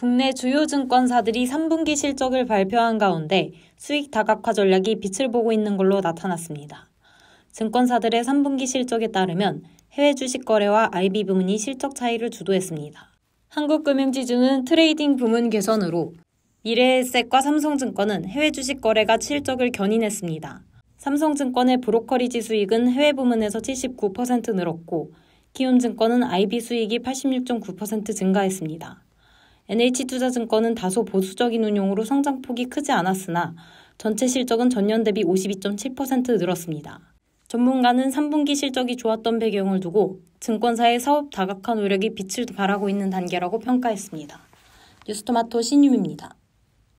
국내 주요 증권사들이 3분기 실적을 발표한 가운데 수익 다각화 전략이 빛을 보고 있는 걸로 나타났습니다. 증권사들의 3분기 실적에 따르면 해외 주식 거래와 IB 부문이 실적 차이를 주도했습니다. 한국금융지주는 트레이딩 부문 개선으로 미래에셋과 삼성증권은 해외 주식 거래가 실적을 견인했습니다. 삼성증권의 브로커리지 수익은 해외 부문에서 79% 늘었고, 키움증권은 IB 수익이 86.9% 증가했습니다. NH투자증권은 다소 보수적인 운용으로 성장폭이 크지 않았으나 전체 실적은 전년 대비 52.7% 늘었습니다. 전문가는 3분기 실적이 좋았던 배경을 두고 증권사의 사업 다각화 노력이 빛을 발하고 있는 단계라고 평가했습니다. 뉴스토마토 신유미입니다.